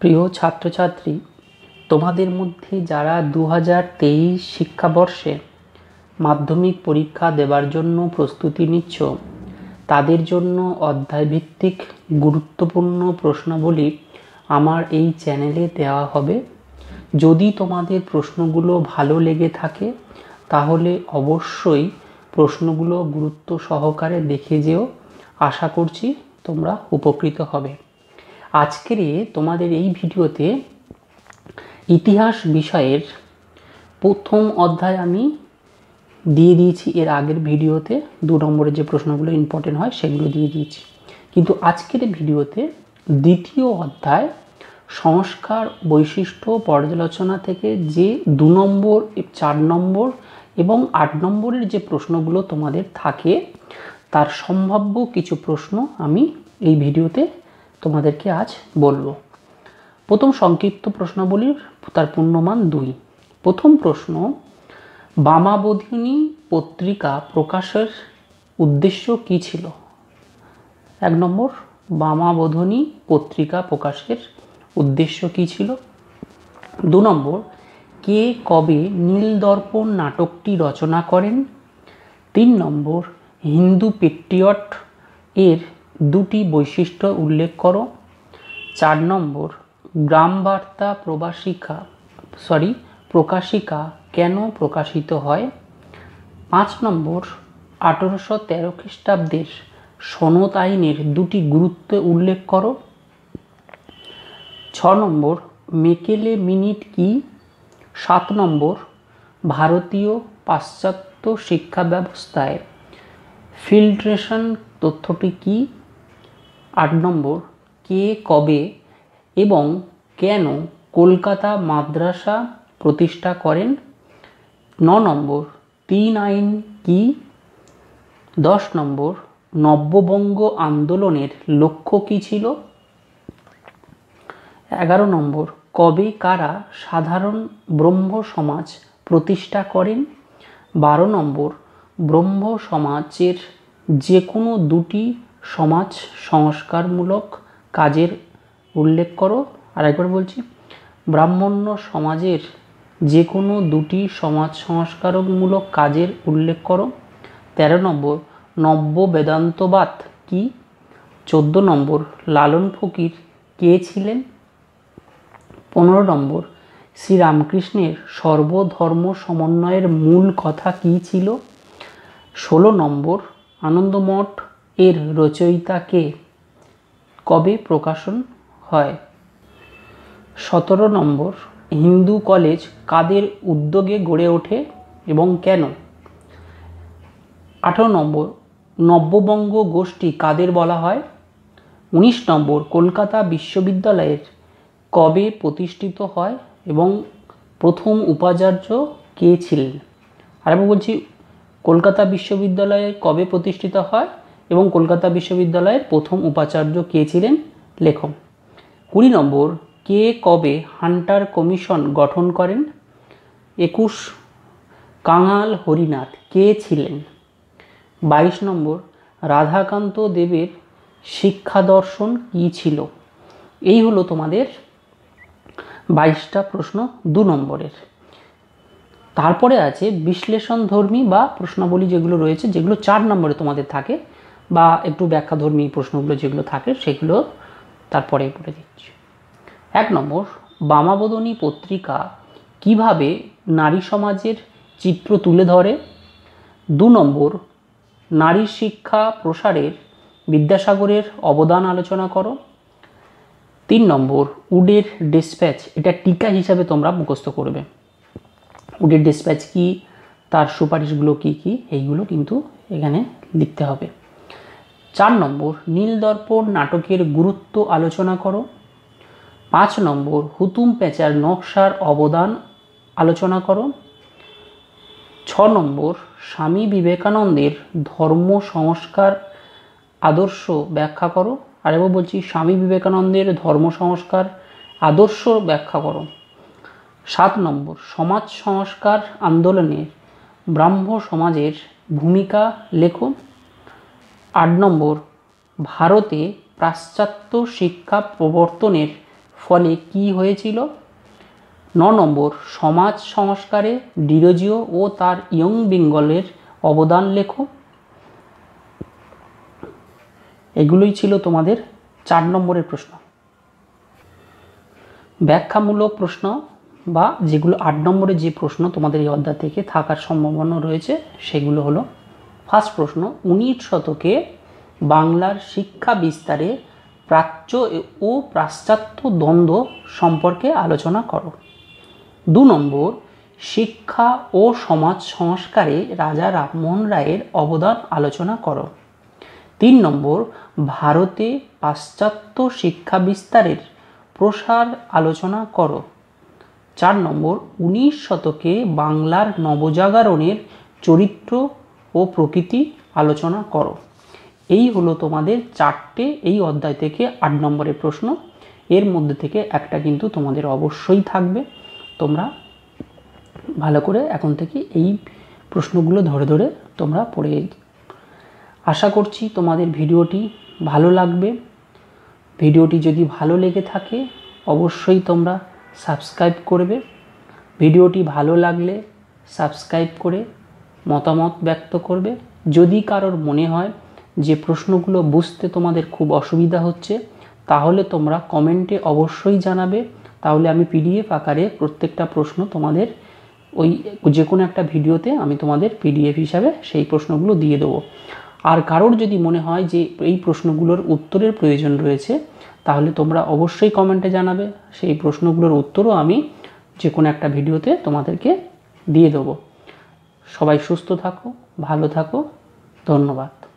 প্রিয় ছাত্রছাত্রী তোমাদের মধ্যে যারা দু হাজার তেইশ শিক্ষাবর্ষে মাধ্যমিক পরীক্ষা দেবার জন্য প্রস্তুতি নিচ্ছ তাদের জন্য অধ্যায়ভিত্তিক গুরুত্বপূর্ণ প্রশ্নাবলী আমার এই চ্যানেলে দেওয়া হবে যদি তোমাদের প্রশ্নগুলো ভালো লেগে থাকে তাহলে অবশ্যই প্রশ্নগুলো গুরুত্ব সহকারে দেখে যেও আশা করছি তোমরা উপকৃত হবে আজকের তোমাদের এই ভিডিওতে ইতিহাস বিষয়ের প্রথম অধ্যায় আমি দিয়ে দিয়েছি এর আগের ভিডিওতে দু নম্বরের যে প্রশ্নগুলো ইম্পর্টেন্ট হয় সেগুলো দিয়ে দিয়েছি কিন্তু আজকের ভিডিওতে দ্বিতীয় অধ্যায় সংস্কার বৈশিষ্ট্য পর্যালোচনা থেকে যে দু নম্বর চার নম্বর এবং আট নম্বরের যে প্রশ্নগুলো তোমাদের থাকে তার সম্ভাব্য কিছু প্রশ্ন আমি এই ভিডিওতে তোমাদেরকে আজ বলবো প্রথম সংক্ষিপ্ত প্রশ্নাবলীর তার পূর্ণমান দুই প্রথম প্রশ্ন বামাবোধিনী পত্রিকা প্রকাশের উদ্দেশ্য কি ছিল এক নম্বর বামাবোধনী পত্রিকা প্রকাশের উদ্দেশ্য কি ছিল দু নম্বর কে কবে নীলদর্পণ নাটকটি রচনা করেন তিন নম্বর হিন্দু পেট্রিয়ট এর দুটি বৈশিষ্ট্য উল্লেখ করো চার নম্বর গ্রাম বার্তা প্রবাসিকা সরি প্রকাশিকা কেন প্রকাশিত হয় পাঁচ নম্বর আঠেরোশো তেরো খ্রিস্টাব্দের সনত আইনের দুটি গুরুত্ব উল্লেখ করো ছ নম্বর মেকেলে মিনিট কি সাত নম্বর ভারতীয় পাশ্চাত্য শিক্ষা ব্যবস্থায় ফিল্ট্রেশন তথ্যটি কী আট নম্বর কে কবে এবং কেন কলকাতা মাদ্রাসা প্রতিষ্ঠা করেন ন নম্বর তিন আইন কি দশ নম্বর নব্যবঙ্গ আন্দোলনের লক্ষ্য কী ছিল এগারো নম্বর কবে কারা সাধারণ ব্রহ্ম সমাজ প্রতিষ্ঠা করেন বারো নম্বর ব্রহ্ম সমাজের যে কোনো দুটি সমাজ সংস্কারমূলক কাজের উল্লেখ করো আর একবার বলছি ব্রাহ্মণ্য সমাজের যে কোনো দুটি সমাজ সংস্কারকমূলক কাজের উল্লেখ করো তেরো নম্বর নব্য বেদান্তবাদ কি চোদ্দ নম্বর লালন ফকির কে ছিলেন পনেরো নম্বর শ্রীরামকৃষ্ণের সর্বধর্ম সমন্বয়ের মূল কথা কি ছিল ষোলো নম্বর আনন্দমঠ এর রচয়িতাকে কবে প্রকাশন হয় সতেরো নম্বর হিন্দু কলেজ কাদের উদ্যোগে গড়ে ওঠে এবং কেন আঠেরো নম্বর নব্যবঙ্গ গোষ্ঠী কাদের বলা হয় উনিশ নম্বর কলকাতা বিশ্ববিদ্যালয়ের কবে প্রতিষ্ঠিত হয় এবং প্রথম উপাচার্য কে ছিলেন আমি বলছি কলকাতা বিশ্ববিদ্যালয়ে কবে প্রতিষ্ঠিত হয় এবং কলকাতা বিশ্ববিদ্যালয়ের প্রথম উপাচার্য কে ছিলেন লেখক কুড়ি নম্বর কে কবে হান্টার কমিশন গঠন করেন একুশ কাঙাল হরিনাথ কে ছিলেন বাইশ নম্বর রাধাকান্ত দেবের শিক্ষা দর্শন কী ছিল এই হলো তোমাদের বাইশটা প্রশ্ন দু নম্বরের তারপরে আছে বিশ্লেষণধর্মী বা প্রশ্নাবলী যেগুলো রয়েছে যেগুলো চার নম্বরে তোমাদের থাকে বা একটু ব্যাখ্যাধর্মী প্রশ্নগুলো যেগুলো থাকে সেগুলো তারপরে পড়ে দিচ্ছি এক নম্বর বামাবদনী পত্রিকা কিভাবে নারী সমাজের চিত্র তুলে ধরে দু নম্বর নারী শিক্ষা প্রসারের বিদ্যাসাগরের অবদান আলোচনা করো তিন নম্বর উডের ডিসপ্যাচ এটা টিকা হিসাবে তোমরা মুখস্থ করবে উডের ডিসপ্যাচ কি তার সুপারিশগুলো কি কি এইগুলো কিন্তু এখানে লিখতে হবে চার নম্বর নীলদর্পণ নাটকের গুরুত্ব আলোচনা করো পাঁচ নম্বর হুতুম পেঁচার নকশার অবদান আলোচনা করো ছ নম্বর স্বামী বিবেকানন্দের ধর্ম সংস্কার আদর্শ ব্যাখ্যা করো আরেকবার বলছি স্বামী বিবেকানন্দের ধর্ম সংস্কার আদর্শ ব্যাখ্যা করো সাত নম্বর সমাজ সংস্কার আন্দোলনের ব্রাহ্ম সমাজের ভূমিকা লেখো আট নম্বর ভারতে পাশ্চাত্য শিক্ষা প্রবর্তনের ফলে কি হয়েছিল ন নম্বর সমাজ সংস্কারে ডিরোজিও ও তার ইয়ং বেঙ্গলের অবদান লেখো এগুলোই ছিল তোমাদের চার নম্বরের প্রশ্ন ব্যাখ্যামূলক প্রশ্ন বা যেগুলো আট নম্বরের যে প্রশ্ন তোমাদের এই অধ্যায় থেকে থাকার সম্ভাবনা রয়েছে সেগুলো হলো ফার্স্ট প্রশ্ন উনিশ শতকে বাংলার শিক্ষা বিস্তারে প্রাচ্য ও পাশ্চাত্য দ্বন্দ্ব সম্পর্কে আলোচনা করো দু নম্বর শিক্ষা ও সমাজ সংস্কারে রাজা রামমোহন রায়ের অবদান আলোচনা করো তিন নম্বর ভারতে পাশ্চাত্য শিক্ষা বিস্তারের প্রসার আলোচনা করো চার নম্বর উনিশ শতকে বাংলার নবজাগরণের চরিত্র ও প্রকৃতি আলোচনা করো এই হলো তোমাদের চারটে এই অধ্যায় থেকে আট নম্বরের প্রশ্ন এর মধ্যে থেকে একটা কিন্তু তোমাদের অবশ্যই থাকবে তোমরা ভালো করে এখন থেকে এই প্রশ্নগুলো ধরে ধরে তোমরা পড়ে আশা করছি তোমাদের ভিডিওটি ভালো লাগবে ভিডিওটি যদি ভালো লেগে থাকে অবশ্যই তোমরা সাবস্ক্রাইব করবে ভিডিওটি ভালো লাগলে সাবস্ক্রাইব করে মতামত ব্যক্ত করবে যদি কারোর মনে হয় যে প্রশ্নগুলো বুঝতে তোমাদের খুব অসুবিধা হচ্ছে তাহলে তোমরা কমেন্টে অবশ্যই জানাবে তাহলে আমি পিডিএফ আকারে প্রত্যেকটা প্রশ্ন তোমাদের ওই যে কোনো একটা ভিডিওতে আমি তোমাদের পিডিএফ হিসাবে সেই প্রশ্নগুলো দিয়ে দেবো আর কারোর যদি মনে হয় যে এই প্রশ্নগুলোর উত্তরের প্রয়োজন রয়েছে তাহলে তোমরা অবশ্যই কমেন্টে জানাবে সেই প্রশ্নগুলোর উত্তরও আমি যে কোনো একটা ভিডিওতে তোমাদেরকে দিয়ে দেবো সবাই সুস্থ থাকো ভালো থাকো ধন্যবাদ